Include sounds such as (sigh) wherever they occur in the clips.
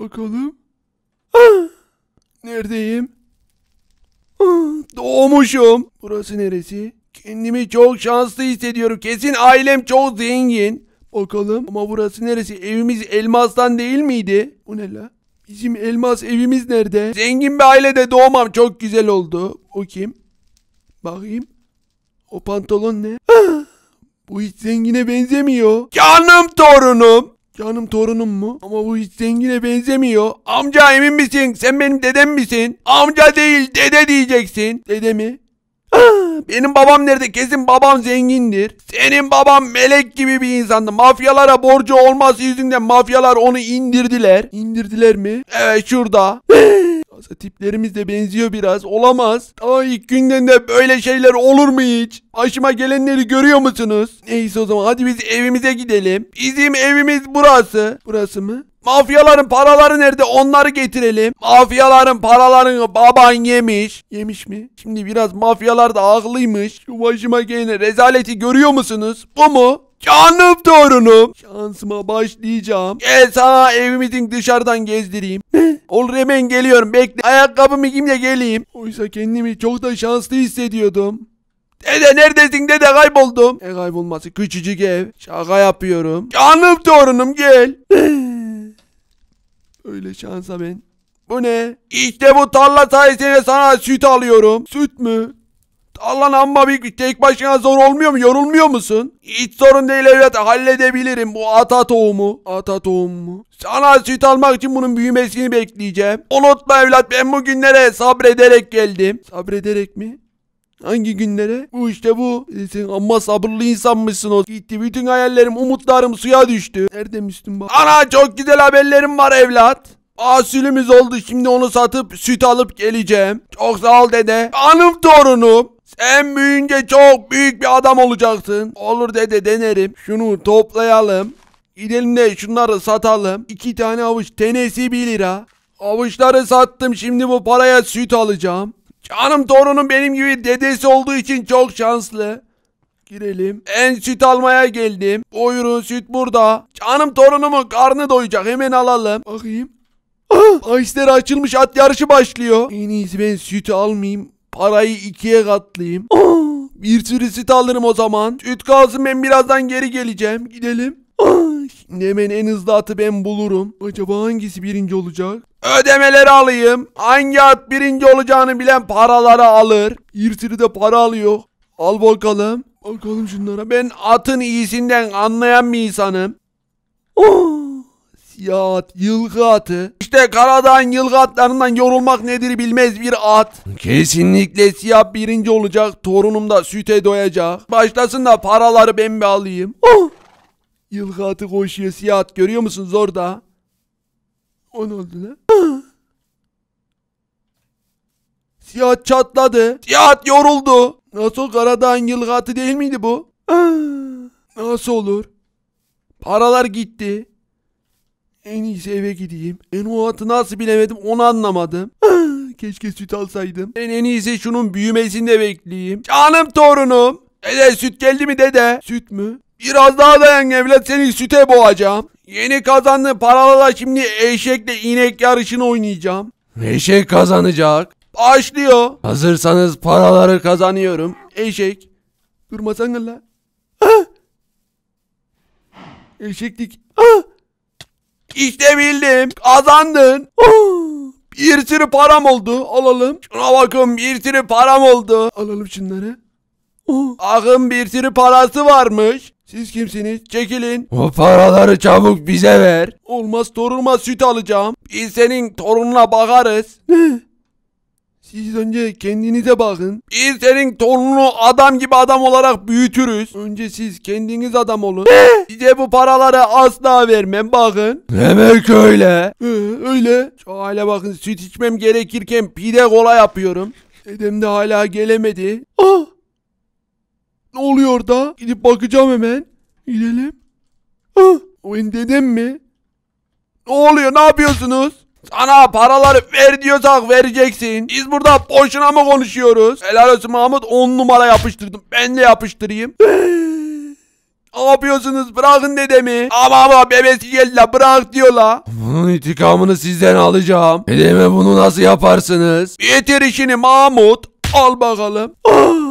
Bakalım. Ah! Neredeyim? Ah, Doğmuşum. Burası neresi? Kendimi çok şanslı hissediyorum. Kesin ailem çok zengin. Bakalım ama burası neresi? Evimiz elmastan değil miydi? Bu ne la? Bizim elmas evimiz nerede? Zengin bir ailede doğmam çok güzel oldu. O kim? Bakayım. O pantolon ne? Ah! Bu hiç zengine benzemiyor. Canım torunum. Canım torunum mu? Ama bu hiç zengine benzemiyor. Amca emin misin? Sen benim dedem misin? Amca değil dede diyeceksin. Dede mi? Ah, benim babam nerede? Kesin babam zengindir. Senin babam melek gibi bir insandı. Mafyalara borcu olması yüzünden mafyalar onu indirdiler. İndirdiler mi? Evet şurada. Ah, Mağaza tiplerimiz de benziyor biraz. Olamaz. Daha ilk günden de böyle şeyler olur mu hiç? Başıma gelenleri görüyor musunuz? Neyse o zaman hadi biz evimize gidelim. Bizim evimiz burası. Burası mı? Mafyaların paraları nerede? Onları getirelim. Mafyaların paralarını baban yemiş. Yemiş mi? Şimdi biraz mafyalar da haklıymış. Şu başıma gelen rezaleti görüyor musunuz? Bu mu? Canım torunum. Şansıma başlayacağım. Gel sana evimizin dışarıdan gezdireyim. Olur hemen geliyorum bekle. Ayakkabımı giyeyim de geleyim. Oysa kendimi çok da şanslı hissediyordum. Dede neredesin dede kayboldum. E kaybolması küçücük ev. Şaka yapıyorum. Canım torunum gel. Öyle şansa ben. Bu ne? İşte bu tarla sayesinde sana süt alıyorum. Süt mü? Allah'ın amma bir tek başına zor olmuyor mu? Yorulmuyor musun? Hiç sorun değil evlat. Halledebilirim bu ata tohumu. Ata tohumu mu? Sana süt almak için bunun büyümesini bekleyeceğim. Unutma evlat ben bu günlere sabrederek geldim. Sabrederek mi? Hangi günlere? Bu işte bu. E, sen amma sabırlı insanmışsın o. Gitti bütün hayallerim, umutlarım suya düştü. Nerede Müslüm bak? Ana çok güzel haberlerim var evlat. Asülümüz oldu şimdi onu satıp süt alıp geleceğim. Çok sağ ol dede. Anım torunum. Sen büyüyünce çok büyük bir adam olacaksın. Olur dede denerim. Şunu toplayalım. Gidelim de şunları satalım. İki tane avuç tenesi 1 lira. Avuçları sattım şimdi bu paraya süt alacağım. Canım torunum benim gibi dedesi olduğu için çok şanslı. Girelim. En süt almaya geldim. Buyurun süt burada. Canım torunumun karnı doyacak hemen alalım. Bakayım. Ahisler açılmış at yarışı başlıyor. En iyisi ben sütü almayayım. Parayı ikiye katlayayım. Aa, bir sürü süt alırım o zaman. Süt kalsın ben birazdan geri geleceğim. Gidelim. Aa, hemen en hızlı atı ben bulurum. Acaba hangisi birinci olacak? Ödemeleri alayım. Hangi at birinci olacağını bilen paraları alır. Bir sürü de para alıyor. Al bakalım. Bakalım şunlara. Ben atın iyisinden anlayan bir insanım. Oh, siyah at, yılgı atı. İşte karadan yılgatlarından yorulmak nedir bilmez bir at. Kesinlikle siyah birinci olacak. Torunum da süte doyacak. Başlasın da paraları ben bir alayım. Oh! Yılgatı koşuyor siyah at görüyor musunuz orada? O ne oldu lan? Ah! siyah at çatladı. Siyah at yoruldu. Nasıl karadan yılgatı değil miydi bu? Ah! Nasıl olur? Paralar gitti. En iyisi eve gideyim. En o atı nasıl bilemedim onu anlamadım. (gasps) Keşke süt alsaydım. En en iyisi şunun büyümesinde bekleyeyim. Canım torunum. Dede süt geldi mi dede? Süt mü? Biraz daha dayan evlat seni süte boğacağım. Yeni kazandığı paralarla şimdi eşekle inek yarışını oynayacağım. Eşek kazanacak. Başlıyor. Hazırsanız paraları kazanıyorum. Eşek. Durmasan la. (gasps) Eşeklik. (gasps) Ah! İşte bildim. Kazandın. bir sürü param oldu. Alalım. Şuna bakın bir sürü param oldu. Alalım şunları. Oh. bir sürü parası varmış. Siz kimsiniz? Çekilin. O paraları çabuk bize ver. Olmaz torunuma süt alacağım. Biz senin torununa bakarız. Siz önce kendinize bakın. Biz senin torununu adam gibi adam olarak büyütürüz. Önce siz kendiniz adam olun. Size bu paraları asla vermem bakın. Demek öyle. öyle. Şu hale bakın süt içmem gerekirken pide kola yapıyorum. Dedem de hala gelemedi. Ah! Ne oluyor da? Gidip bakacağım hemen. Gidelim. Ah! O dedem mi? Ne oluyor? Ne yapıyorsunuz? Sana paraları ver diyorsak vereceksin. Biz burada boşuna mı konuşuyoruz? Helal olsun Mahmut 10 numara yapıştırdım. Ben de yapıştırayım. (gasps) Ne yapıyorsunuz? Bırakın dedemi. Ama ama bebesi geldi la bırak diyor la. Bunun intikamını sizden alacağım. Dedeme bunu nasıl yaparsınız? Yeter işini Mahmut. Al bakalım. Ah.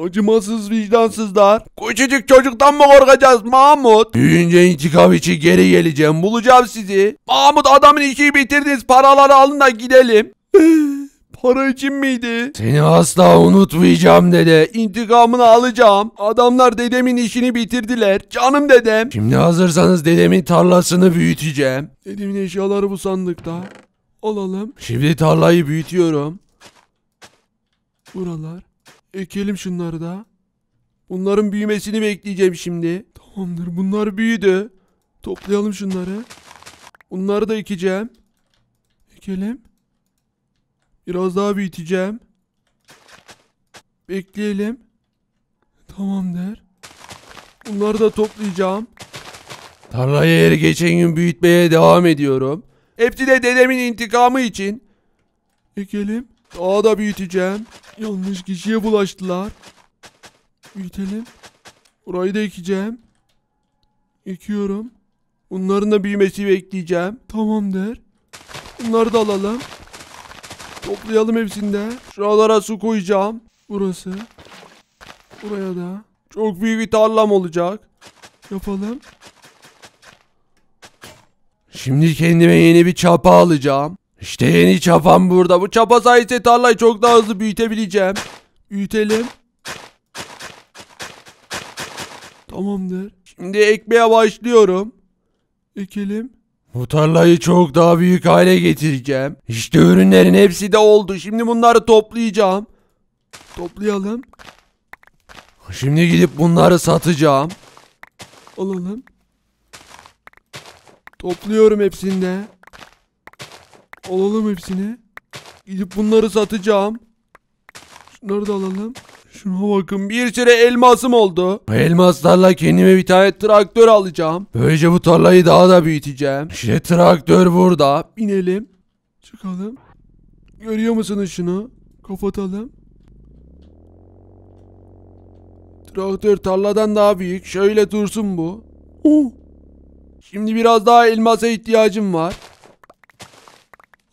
Acımasız vicdansızlar. Küçücük çocuktan mı korkacağız Mahmut? Büyüyünce intikam için geri geleceğim. Bulacağım sizi. Mahmut adamın işi bitirdiniz. Paraları alın da gidelim. (sighs) Para için miydi? Seni asla unutmayacağım dede. İntikamını alacağım. Adamlar dedemin işini bitirdiler. Canım dedem. Şimdi hazırsanız dedemin tarlasını büyüteceğim. Dedemin eşyaları bu sandıkta. Alalım. Şimdi tarlayı büyütüyorum. Buralar. Ekelim şunları da. Bunların büyümesini bekleyeceğim şimdi. Tamamdır bunlar büyüdü. Toplayalım şunları. Bunları da ekeceğim. Ekelim. Biraz daha büyüteceğim. Bekleyelim. Tamamdır. Bunları da toplayacağım. Tarlayı her geçen gün büyütmeye devam ediyorum. Hepsi de dedemin intikamı için. Ekelim. Daha da büyüteceğim. Yanlış kişiye bulaştılar. Büyütelim. Burayı da ekeceğim. Ekiyorum. Bunların da büyümesi bekleyeceğim. Tamamdır. Bunları da alalım. Toplayalım hepsinde. de. Şuralara su koyacağım. Burası. Buraya da. Çok büyük bir tarlam olacak. Yapalım. Şimdi kendime yeni bir çapa alacağım. İşte yeni çapam burada. Bu çapa sayesinde tarlayı çok daha hızlı büyütebileceğim. Büyütelim. Tamamdır. Şimdi ekmeye başlıyorum. Ekelim. Bu tarlayı çok daha büyük hale getireceğim. İşte ürünlerin hepsi de oldu. Şimdi bunları toplayacağım. Toplayalım. Şimdi gidip bunları satacağım. Alalım. Topluyorum hepsini de. Alalım hepsini. Gidip bunları satacağım. Şunları da alalım. Şuna bakın bir sürü elmasım oldu. Elmaslarla kendime bir tane traktör alacağım. Böylece bu tarlayı daha da büyüteceğim. İşte traktör burada. Binelim. Çıkalım. Görüyor musunuz şunu? Kapatalım. Traktör tarladan daha büyük. Şöyle dursun bu. Oh. Şimdi biraz daha elmasa ihtiyacım var.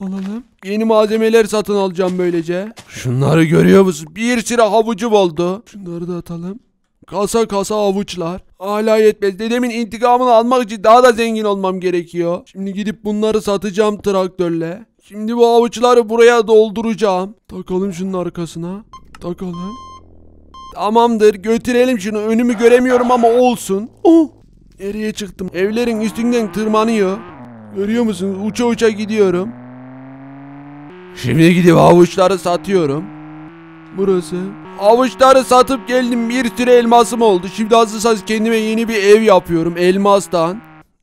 Alalım. Yeni malzemeler satın alacağım böylece. Şunları görüyor musun? Bir sıra havucu oldu. Şunları da atalım. Kasa kasa havuçlar. Hala yetmez. Dedemin intikamını almak için daha da zengin olmam gerekiyor. Şimdi gidip bunları satacağım traktörle. Şimdi bu havuçları buraya dolduracağım. Takalım şunun arkasına. Takalım. Tamamdır götürelim şunu. Önümü göremiyorum ama olsun. Oh. Nereye çıktım? Evlerin üstünden tırmanıyor. Görüyor musun? Uça uça gidiyorum. Şimdi gidip havuçları satıyorum. Burası. Havuçları satıp geldim bir sürü elmasım oldu. Şimdi hazırsanız kendime yeni bir ev yapıyorum elmastan.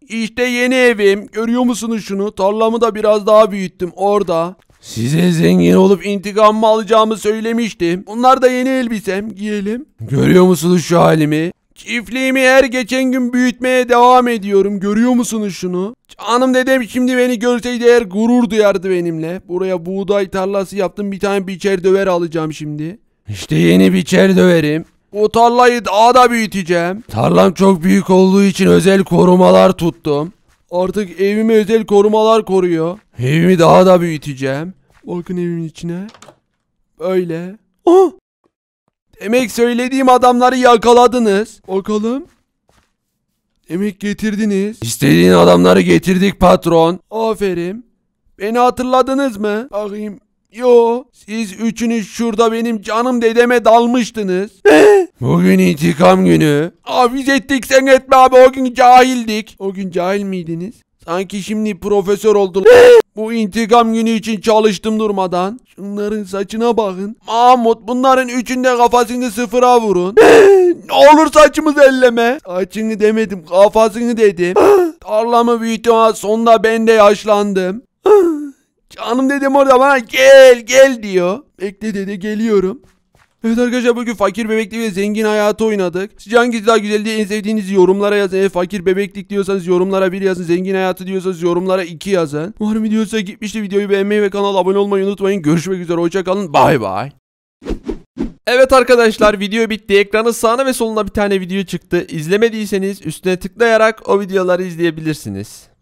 İşte yeni evim. Görüyor musunuz şunu? Tarlamı da biraz daha büyüttüm orada. Size zengin olup intikamımı alacağımı söylemiştim. Bunlar da yeni elbisem. Giyelim. Görüyor musunuz şu halimi? Çiftliğimi her geçen gün büyütmeye devam ediyorum. Görüyor musunuz şunu? Canım dedem şimdi beni görseydi eğer gurur duyardı benimle. Buraya buğday tarlası yaptım. Bir tane biçer döver alacağım şimdi. İşte yeni biçer döverim. O tarlayı daha da büyüteceğim. Tarlam çok büyük olduğu için özel korumalar tuttum. Artık evimi özel korumalar koruyor. Evimi daha da büyüteceğim. Bakın evimin içine. Böyle. Oh! Demek söylediğim adamları yakaladınız. Bakalım. Demek getirdiniz. İstediğin adamları getirdik patron. Aferin. Beni hatırladınız mı? Bakayım. Yo. Siz üçünüz şurada benim canım dedeme dalmıştınız. (laughs) Bugün intikam günü. Afiz ettik sen etme abi o gün cahildik. O gün cahil miydiniz? Sanki şimdi profesör oldum. Bu intikam günü için çalıştım durmadan. Şunların saçına bakın. Mahmut bunların üçünde kafasını sıfıra vurun. ne olur saçımızı elleme. Saçını demedim kafasını dedim. Tarlamı büyütüme sonunda ben de yaşlandım. Canım dedim orada bana gel gel diyor. Bekle dedi geliyorum. Evet arkadaşlar bugün fakir bebeklik ve zengin hayatı oynadık. Sizce hangisi daha güzel en sevdiğinizi yorumlara yazın. Eğer fakir bebeklik diyorsanız yorumlara 1 yazın. Zengin hayatı diyorsanız yorumlara 2 yazın. Umarım videosu gitmişti. Videoyu beğenmeyi ve kanala abone olmayı unutmayın. Görüşmek üzere. Hoşçakalın. Bay bay. Evet arkadaşlar video bitti. Ekranın sağına ve soluna bir tane video çıktı. İzlemediyseniz üstüne tıklayarak o videoları izleyebilirsiniz.